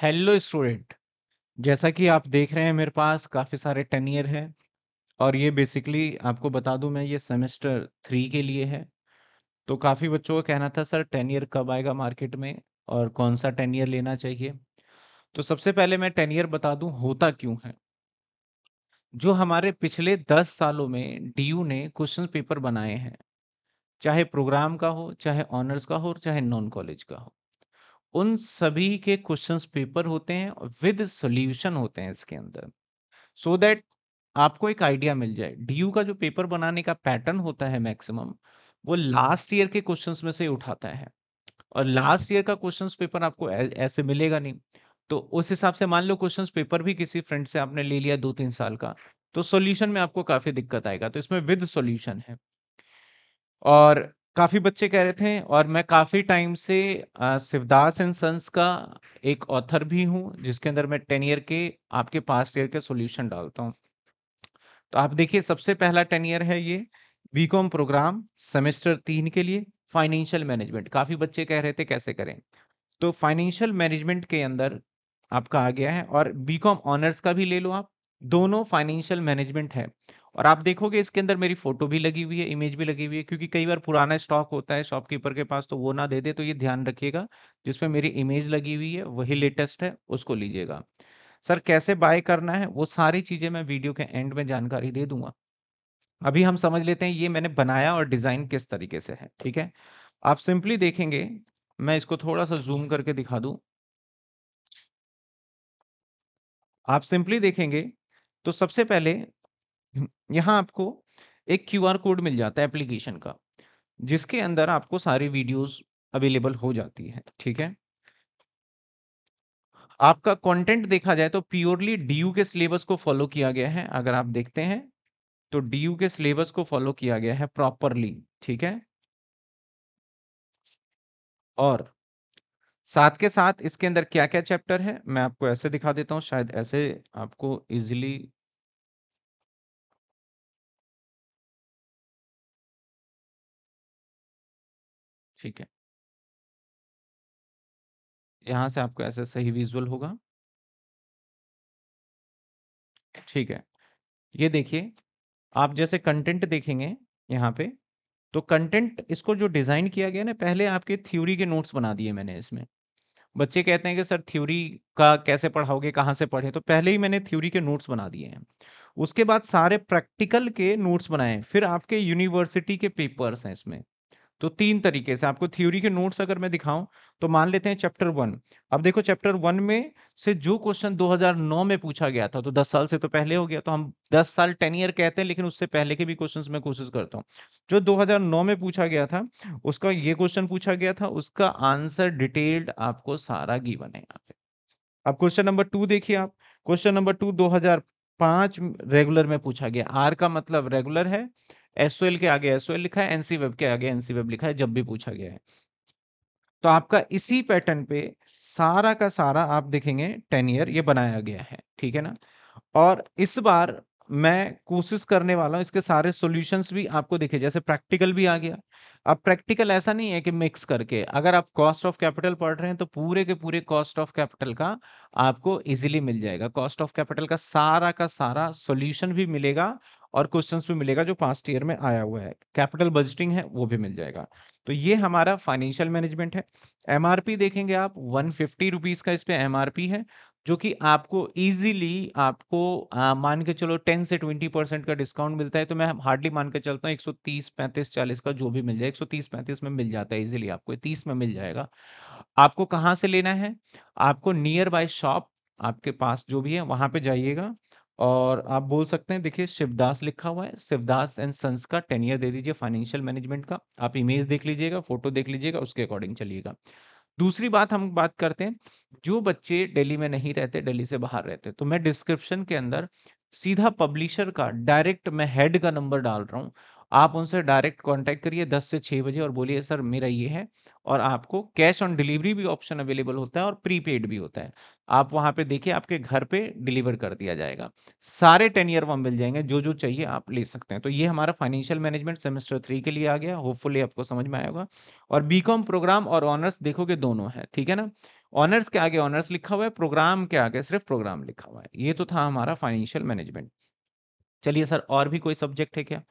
Hello student जैसा कि आप देख रहे हैं मेरे पास काफ़ी सारे टेन ईयर हैं और ये बेसिकली आपको बता दूं मैं ये सेमेस्टर थ्री के लिए है तो काफ़ी बच्चों का कहना था सर टेन ईयर कब आएगा मार्केट में और कौन सा टेन ईयर लेना चाहिए तो सबसे पहले मैं टेन ईयर बता दूं होता क्यों है जो हमारे पिछले दस सालों में डी ने क्वेश्चन पेपर बनाए हैं चाहे प्रोग्राम का हो चाहे ऑनर्स का हो चाहे नॉन कॉलेज का हो उन सभी के क्वेश्चंस पेपर होते हैं विद सॉल्यूशन होते हैं इसके अंदर सो so दैट आपको एक आइडिया मिल जाए डीयू का जो पेपर बनाने का पैटर्न होता है मैक्सिमम वो लास्ट ईयर के क्वेश्चंस में से उठाता है और लास्ट ईयर का क्वेश्चंस पेपर आपको ऐसे मिलेगा नहीं तो उस हिसाब से मान लो क्वेश्चंस पेपर भी किसी फ्रेंड से आपने ले लिया दो तीन साल का तो सॉल्यूशन में आपको काफी दिक्कत आएगा तो इसमें विद सॉल्यूशन है और काफी बच्चे कह रहे थे और मैं काफी टाइम से शिवदास एंड सन्स का एक ऑथर भी हूँ जिसके अंदर मैं टेन ईयर के आपके पास ईयर के सॉल्यूशन डालता हूँ तो आप देखिए सबसे पहला टेन ईयर है ये बीकॉम प्रोग्राम सेमेस्टर तीन के लिए फाइनेंशियल मैनेजमेंट काफी बच्चे कह रहे थे कैसे करें तो फाइनेंशियल मैनेजमेंट के अंदर आपका आ गया है और बीकॉम ऑनर्स का भी ले लो आप दोनों फाइनेंशियल मैनेजमेंट है और आप देखोगे इसके अंदर मेरी फोटो भी लगी हुई है इमेज भी लगी हुई है क्योंकि कई बार पुराना स्टॉक होता है शॉपकीपर के पास तो वो ना दे दे तो ये ध्यान रखिएगा जिसमें मेरी इमेज लगी हुई है वही लेटेस्ट है उसको लीजिएगा सर कैसे बाय करना है वो सारी चीज़ें मैं वीडियो के एंड में जानकारी दे दूंगा अभी हम समझ लेते हैं ये मैंने बनाया और डिज़ाइन किस तरीके से है ठीक है आप सिंपली देखेंगे मैं इसको थोड़ा सा जूम करके दिखा दू आप सिंपली देखेंगे तो सबसे पहले यहाँ आपको एक क्यूआर कोड मिल जाता है एप्लीकेशन का जिसके अंदर आपको सारी वीडियोस अवेलेबल हो जाती है ठीक है आपका कंटेंट देखा जाए तो प्योरली डीयू के सिलेबस को फॉलो किया गया है अगर आप देखते हैं तो डीयू के सिलेबस को फॉलो किया गया है प्रॉपरली ठीक है और साथ के साथ इसके अंदर क्या क्या चैप्टर है मैं आपको ऐसे दिखा देता हूं शायद ऐसे आपको इजिली ठीक है। यहां से आपको ऐसा सही विज़ुअल होगा। ठीक है। ये देखिए, आप जैसे कंटेंट देखेंगे यहाँ पे, तो कंटेंट इसको जो डिज़ाइन किया गया ना पहले आपके थ्योरी के नोट्स बना दिए मैंने इसमें। बच्चे कहते हैं कि सर थ्योरी का कैसे पढ़ाओगे, कहाँ से पढ़े तो पहले ही मैंने थ्योरी के नोट्स बना दिए हैं। उसके बाद सारे प्रैक्टिकल के नोट्स बनाए हैं, फिर आपके यूनिवर्सिटी के पेपर्स हैं इसमें। तो तीन तरीके से आपको थ्योरी के नोट्स अगर मैं दिखाऊं तो मान लेते हैं चैप्टर वन अब देखो चैप्टर वन में से जो क्वेश्चन 2009 में पूछा गया था तो 10 साल से तो पहले हो गया तो हम 10 साल 10 ईयर कहते हैं लेकिन उससे पहले के भी क्वेश्चंस मैं कोशिश करता हूं जो 2009 में पूछा गया था उसका ये क्वेश्चन पूछा गया था उसका आंसर डिटेल्ड आपको सारा गीवन है यहाँ पे अब क्वेश्चन नंबर टू देखिए आप क्वेश्चन नंबर टू 2000 पांच रेगुलर में पूछा गया आर का मतलब रेगुलर है एसओएल के आगे एसओएल लिखा है एनसी वेब के आगे एनसी वेब लिखा है जब भी पूछा गया है तो आपका इसी पैटर्न पे सारा का सारा आप देखेंगे टेन ईयर ये बनाया गया है ठीक है ना और इस बार मैं कोशिश करने वाला हूँ इसके सारे सॉल्यूशंस भी आपको दिखे जैसे प्रैक्टिकल भी आ गया अब प्रैक्टिकल ऐसा नहीं है कि मिक्स करके अगर आप कॉस्ट ऑफ कैपिटल पढ़ रहे हैं तो पूरे के पूरे कॉस्ट ऑफ कैपिटल का आपको इजीली मिल जाएगा कॉस्ट ऑफ कैपिटल का सारा का सारा सॉल्यूशन भी मिलेगा और क्वेश्चंस भी मिलेगा जो पास्ट ईयर में आया हुआ है कैपिटल बजटिंग है वो भी मिल जाएगा तो ये हमारा फाइनेंशियल मैनेजमेंट है एमआरपी देखेंगे आप वन फिफ्टी रुपीज़ का इस पर एम है जो कि आपको इजीली आपको मान के चलो टेन से ट्वेंटी परसेंट का डिस्काउंट मिलता है तो मैं हार्डली मान के चलता हूँ एक सौ तीस पैंतीस चालीस का जो भी मिल जाए एक सौ तीस पैंतीस में मिल जाता है इजीली आपको तीस में मिल जाएगा आपको कहाँ से लेना है आपको नियर बाय शॉप आपके पास जो भी है वहाँ पे जाइएगा और आप बोल सकते हैं देखिए शिवदास लिखा हुआ है शिवदास एंड सन्स का ईयर दे दीजिए फाइनेंशियल मैनेजमेंट का आप इमेज देख लीजिएगा फोटो देख लीजिएगा उसके अकॉर्डिंग चलिएगा दूसरी बात हम बात करते हैं जो बच्चे दिल्ली में नहीं रहते दिल्ली से बाहर रहते तो मैं डिस्क्रिप्शन के अंदर सीधा पब्लिशर का डायरेक्ट मैं हेड का नंबर डाल रहा हूँ आप उनसे डायरेक्ट कॉन्टेक्ट करिए दस से छः बजे और बोलिए सर मेरा ये है और आपको कैश ऑन डिलीवरी भी ऑप्शन अवेलेबल होता है और प्रीपेड भी होता है आप वहां पे देखिए आपके घर पे डिलीवर कर दिया जाएगा सारे टेन ईयर वहाँ मिल जाएंगे जो जो चाहिए आप ले सकते हैं तो ये हमारा फाइनेंशियल मैनेजमेंट सेमेस्टर थ्री के लिए आ गया होपफुली आपको समझ में आएगा और बी प्रोग्राम और ऑनर्स देखोगे दोनों है ठीक है ना ऑनर्स के आगे ऑनर्स लिखा हुआ है प्रोग्राम के आगे सिर्फ प्रोग्राम लिखा हुआ है ये तो था हमारा फाइनेंशियल मैनेजमेंट चलिए सर और भी कोई सब्जेक्ट है क्या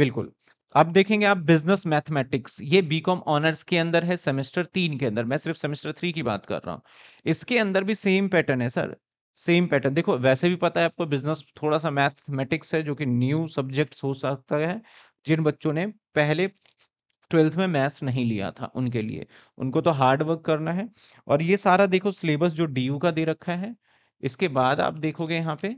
बिल्कुल अब देखेंगे आप बिजनेस मैथमेटिक्स ये बीकॉम ऑनर्स के अंदर है सेमेस्टर तीन के अंदर मैं सिर्फ सेमेस्टर थ्री की बात कर रहा हूँ इसके अंदर भी सेम पैटर्न है सर सेम पैटर्न देखो वैसे भी पता है आपको बिजनेस थोड़ा सा मैथमेटिक्स है जो कि न्यू सब्जेक्ट हो सकता है जिन बच्चों ने पहले ट्वेल्थ में मैथ्स नहीं लिया था उनके लिए उनको तो हार्ड वर्क करना है और ये सारा देखो सिलेबस जो डी का दे रखा है इसके बाद आप देखोगे यहाँ पे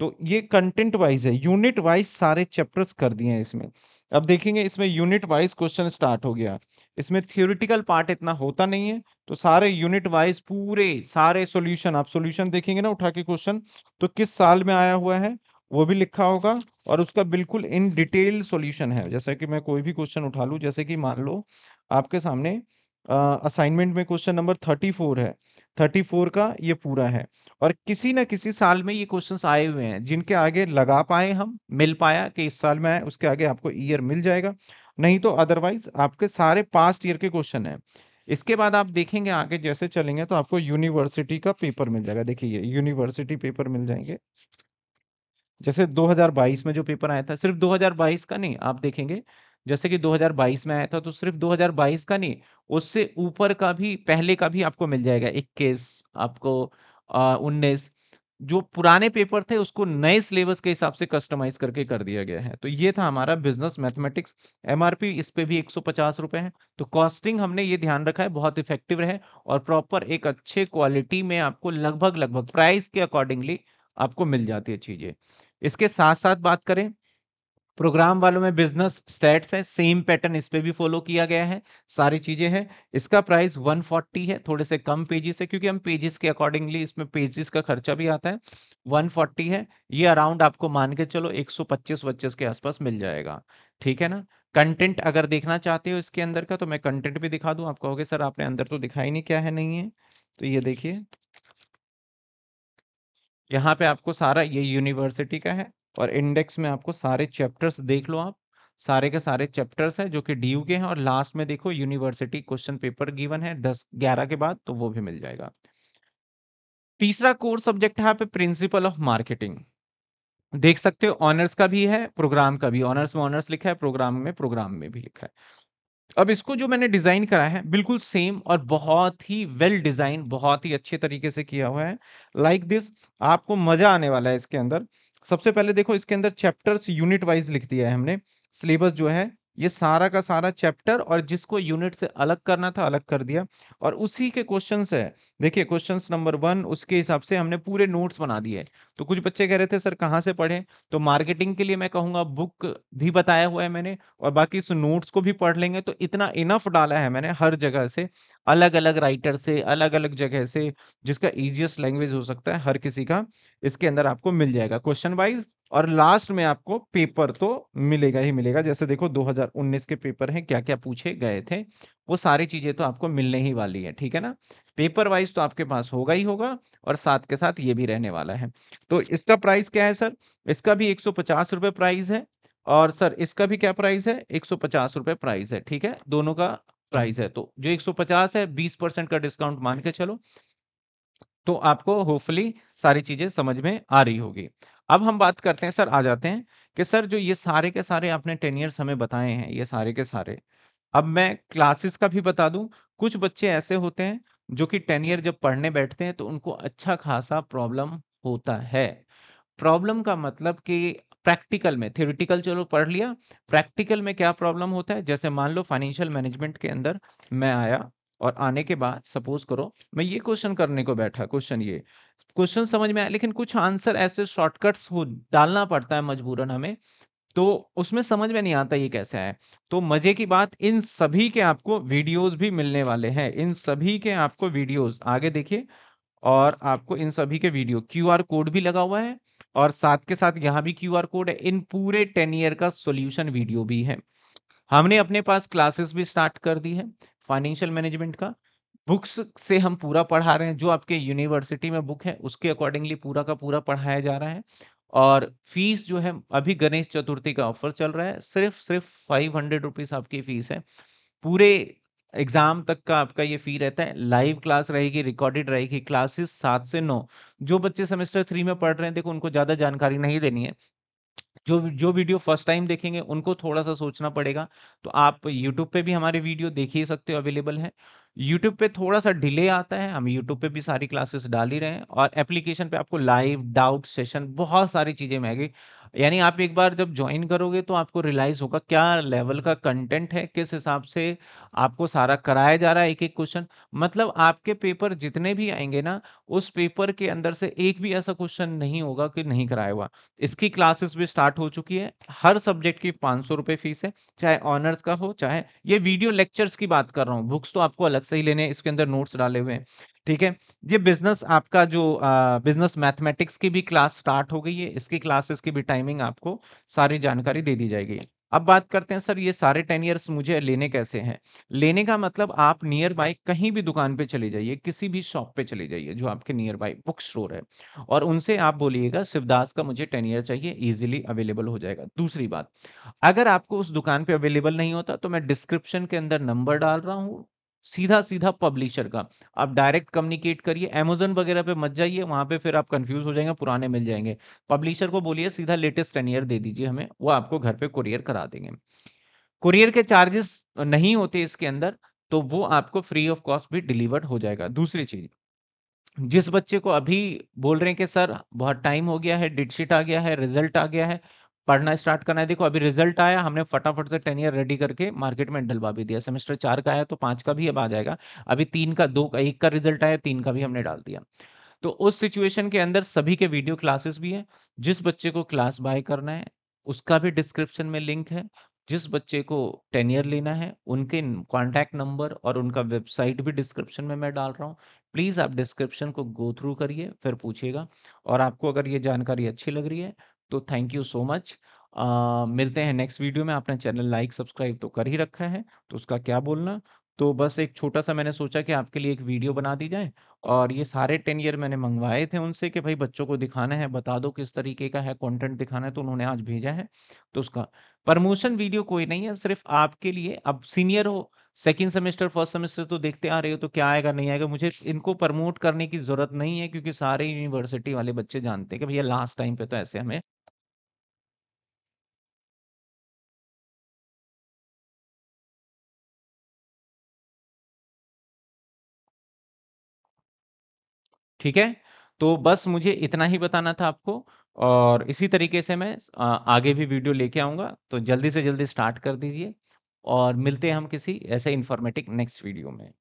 तो ये कंटेंट वाइज है यूनिट वाइज सारे चैप्टर्स कर दिए हैं इसमें अब देखेंगे इसमें यूनिट वाइज क्वेश्चन स्टार्ट हो गया इसमें थियोरिटिकल पार्ट इतना होता नहीं है तो सारे यूनिट वाइज पूरे सारे सॉल्यूशन आप सॉल्यूशन देखेंगे ना उठा के क्वेश्चन तो किस साल में आया हुआ है वो भी लिखा होगा और उसका बिल्कुल इन डिटेल सॉल्यूशन है जैसे कि मैं कोई भी क्वेश्चन उठा लू जैसे कि मान लो आपके सामने असाइनमेंट में क्वेश्चन नंबर थर्टी फोर है थर्टी फोर का ये पूरा है और किसी ना किसी साल में ये क्वेश्चंस आए हुए हैं जिनके आगे लगा पाए हम मिल पाया कि इस साल में आए उसके आगे आपको ईयर मिल जाएगा नहीं तो अदरवाइज आपके सारे पास्ट ईयर के क्वेश्चन हैं इसके बाद आप देखेंगे आगे जैसे चलेंगे तो आपको यूनिवर्सिटी का पेपर मिल जाएगा देखिए यूनिवर्सिटी पेपर मिल जाएंगे जैसे 2022 में जो पेपर आया था सिर्फ 2022 का नहीं आप देखेंगे जैसे कि 2022 में आया था तो सिर्फ 2022 का नहीं उससे ऊपर का भी पहले का भी आपको मिल जाएगा इक्कीस आपको उन्नीस जो पुराने पेपर थे उसको नए सिलेबस के हिसाब से कस्टमाइज करके कर दिया गया है तो ये था हमारा बिजनेस मैथमेटिक्स एमआरपी इस पे भी एक सौ है तो कॉस्टिंग हमने ये ध्यान रखा है बहुत इफेक्टिव रहे और प्रॉपर एक अच्छे क्वालिटी में आपको लगभग लगभग प्राइस के अकॉर्डिंगली आपको मिल जाती है चीजें इसके साथ साथ बात करें प्रोग्राम वालों में बिजनेस स्टेट्स है सेम पैटर्न इस पे भी फॉलो किया गया है सारी चीजें हैं इसका प्राइस 140 है थोड़े से कम पेजेस है क्योंकि हम पेजेस के अकॉर्डिंगली इसमें पेजेस का खर्चा भी आता है 140 है ये अराउंड आपको मान के चलो 125 बच्चे के आसपास मिल जाएगा ठीक है ना कंटेंट अगर देखना चाहते हो इसके अंदर का तो मैं कंटेंट भी दिखा दूँ आप कहोगे सर आपने अंदर तो दिखाई नहीं क्या है नहीं है तो ये देखिए यहाँ पे आपको सारा ये यूनिवर्सिटी का है और इंडेक्स में आपको सारे चैप्टर्स देख लो आप सारे के सारे चैप्टर्स हैं जो कि डी के हैं और लास्ट में देखो यूनिवर्सिटी क्वेश्चन पेपर गिवन है दस ग्यारह के बाद तो वो भी मिल जाएगा तीसरा कोर सब्जेक्ट है प्रिंसिपल ऑफ मार्केटिंग देख सकते हो ऑनर्स का भी है प्रोग्राम का भी ऑनर्स में ऑनर्स लिखा है प्रोग्राम में प्रोग्राम में भी लिखा है अब इसको जो मैंने डिजाइन करा है बिल्कुल सेम और बहुत ही वेल डिजाइन बहुत ही अच्छे तरीके से किया हुआ है लाइक like दिस आपको मजा आने वाला है इसके अंदर सबसे पहले देखो इसके अंदर चैप्टर्स यूनिट वाइज लिख दिया है हमने सिलेबस जो है ये सारा का सारा चैप्टर और जिसको यूनिट से अलग करना था अलग कर दिया और उसी के क्वेश्चन है देखिए क्वेश्चन नंबर वन उसके हिसाब से हमने पूरे नोट्स बना दिए तो कुछ बच्चे कह रहे थे सर कहाँ से पढ़े तो मार्केटिंग के लिए मैं कहूँगा बुक भी बताया हुआ है मैंने और बाकी इस नोट्स को भी पढ़ लेंगे तो इतना इनफ डाला है मैंने हर जगह से अलग अलग राइटर से अलग अलग जगह से जिसका इजिएस्ट लैंग्वेज हो सकता है हर किसी का इसके अंदर आपको मिल जाएगा क्वेश्चन वाइज और लास्ट में आपको पेपर तो मिलेगा ही मिलेगा जैसे देखो 2019 के पेपर हैं क्या क्या पूछे गए थे वो सारी चीजें तो आपको मिलने ही वाली है ठीक है ना पेपर वाइज तो आपके पास होगा ही होगा और साथ के साथ ये भी रहने वाला है तो इसका प्राइस क्या है सर इसका भी एक सौ प्राइस है और सर इसका भी क्या प्राइस है एक सौ प्राइस है ठीक है दोनों का प्राइस है तो जो एक है बीस परसेंट का डिस्काउंट मान के चलो तो आपको होपफुली सारी चीजें समझ में आ रही होगी अब हम बात करते हैं सर आ जाते हैं कि सर जो ये सारे के सारे आपने टेन ईयर्स हमें बताए हैं ये सारे के सारे अब मैं क्लासेस का भी बता दूं कुछ बच्चे ऐसे होते हैं जो कि टेन ईयर जब पढ़ने बैठते हैं तो उनको अच्छा खासा प्रॉब्लम होता है प्रॉब्लम का मतलब कि प्रैक्टिकल में थियोरिटिकल चलो पढ़ लिया प्रैक्टिकल में क्या प्रॉब्लम होता है जैसे मान लो फाइनेंशियल मैनेजमेंट के अंदर मैं आया और आने के बाद सपोज करो मैं ये क्वेश्चन करने को बैठा क्वेश्चन ये क्वेश्चन समझ में आया लेकिन कुछ आंसर ऐसे शॉर्टकट्स हो डालना पड़ता है मजबूरन हमें तो उसमें समझ में नहीं आता ये कैसे है तो मजे की बात इन सभी के आपको वीडियोस भी मिलने वाले हैं इन सभी के आपको वीडियोस आगे देखिए और आपको इन सभी के वीडियो क्यूआर कोड भी लगा हुआ है और साथ के साथ यहाँ भी क्यूआर कोड है इन पूरे टेन ईयर का सोल्यूशन वीडियो भी है हमने अपने पास क्लासेस भी स्टार्ट कर दी है फाइनेंशियल मैनेजमेंट का बुक्स से हम पूरा पढ़ा रहे हैं जो आपके यूनिवर्सिटी में बुक है उसके अकॉर्डिंगली पूरा का पूरा पढ़ाया जा रहा है और फीस जो है अभी गणेश चतुर्थी का ऑफर चल रहा है सिर्फ सिर्फ फाइव हंड्रेड रुपीज़ आपकी फीस है पूरे एग्जाम तक का आपका ये फी रहता है लाइव क्लास रहेगी रिकॉर्डेड रहेगी क्लासेस सात से नौ जो बच्चे सेमेस्टर थ्री में पढ़ रहे हैं देखो उनको ज़्यादा जानकारी नहीं देनी है जो जो वीडियो फर्स्ट टाइम देखेंगे उनको थोड़ा सा सोचना पड़ेगा तो आप यूट्यूब पे भी हमारे वीडियो देख ही सकते हो अवेलेबल है यूट्यूब पे थोड़ा सा डिले आता है हम यूट्यूब पे भी सारी क्लासेस डाल ही रहे हैं और एप्लीकेशन पे आपको लाइव डाउट सेशन बहुत सारी चीज़ें मिलेगी यानी आप एक बार जब ज्वाइन करोगे तो आपको रियलाइज़ होगा क्या लेवल का कंटेंट है किस हिसाब से आपको सारा कराया जा रहा है एक एक क्वेश्चन मतलब आपके पेपर जितने भी आएंगे ना उस पेपर के अंदर से एक भी ऐसा क्वेश्चन नहीं होगा कि नहीं कराया हुआ इसकी क्लासेस भी स्टार्ट हो चुकी है हर सब्जेक्ट की पाँच सौ फीस है चाहे ऑनर्स का हो चाहे ये वीडियो लेक्चर्स की बात कर रहा हूँ बुक्स तो आपको अलग सही लेने इसके अंदर नोट्स डाले हुए हैं ठीक है ये बिजनेस आपका जो बिजनेस मैथमेटिक्स की भी क्लास स्टार्ट हो गई है इसकी क्लासेस की भी टाइमिंग आपको सारी जानकारी दे दी जाएगी अब बात करते हैं सर ये सारे टेन ईयर्स मुझे लेने कैसे हैं लेने का मतलब आप नियर बाय कहीं भी दुकान पे चले जाइए किसी भी शॉप पे चले जाइए जो आपके नियर बाय बुक स्टोर है और उनसे आप बोलिएगा शिवदास का मुझे टेन ईयर चाहिए इजीली अवेलेबल हो जाएगा दूसरी बात अगर आपको उस दुकान पे अवेलेबल नहीं होता तो मैं डिस्क्रिप्शन के अंदर नंबर डाल रहा हूँ सीधा सीधा पब्लिशर का आप डायरेक्ट कम्युनिकेट करिए अमेजोन वगैरह पे मत जाइए वहां पे फिर आप कंफ्यूज हो जाएंगे पुराने मिल जाएंगे पब्लिशर को बोलिए सीधा लेटेस्ट टेन दे दीजिए हमें वो आपको घर पे कुरियर करा देंगे कुरियर के चार्जेस नहीं होते इसके अंदर तो वो आपको फ्री ऑफ कॉस्ट भी डिलीवर्ड हो जाएगा दूसरी चीज जिस बच्चे को अभी बोल रहे हैं कि सर बहुत टाइम हो गया है डेडशीट आ गया है रिजल्ट आ गया है पढ़ना स्टार्ट करना है देखो अभी रिजल्ट आया हमने फटाफट से टेन ईयर रेडी करके मार्केट में डलवा भी दिया सेमेस्टर चार का आया तो पांच का भी अब आ जाएगा अभी तीन का दो का एक का रिजल्ट आया तीन का भी हमने डाल दिया तो उस सिचुएशन के अंदर सभी के वीडियो क्लासेस भी है जिस बच्चे को क्लास बाय करना है उसका भी डिस्क्रिप्शन में लिंक है जिस बच्चे को टेन ईयर लेना है उनके कॉन्टैक्ट नंबर और उनका वेबसाइट भी डिस्क्रिप्शन में मैं डाल रहा हूँ प्लीज़ आप डिस्क्रिप्शन को गो थ्रू करिए फिर पूछिएगा और आपको अगर ये जानकारी अच्छी लग रही है तो थैंक यू सो मच मिलते हैं नेक्स्ट वीडियो में आपने चैनल लाइक सब्सक्राइब तो कर ही रखा है तो उसका क्या बोलना तो बस एक छोटा सा मैंने सोचा कि आपके लिए एक वीडियो बना दी जाए और ये सारे टेन ईयर मैंने मंगवाए थे उनसे कि भाई बच्चों को दिखाना है बता दो किस तरीके का है कंटेंट दिखाना है तो उन्होंने आज भेजा है तो उसका प्रमोशन वीडियो कोई नहीं है सिर्फ आपके लिए अब सीनियर हो सेकेंड सेमेस्टर फर्स्ट सेमेस्टर तो देखते आ रहे हो तो क्या आएगा नहीं आएगा मुझे इनको प्रमोट करने की जरूरत नहीं है क्योंकि सारे यूनिवर्सिटी वाले बच्चे जानते हैं कि भैया लास्ट टाइम पे तो ऐसे हमें ठीक है तो बस मुझे इतना ही बताना था आपको और इसी तरीके से मैं आगे भी वीडियो लेके आऊँगा तो जल्दी से जल्दी स्टार्ट कर दीजिए और मिलते हैं हम किसी ऐसे इन्फॉर्मेटिव नेक्स्ट वीडियो में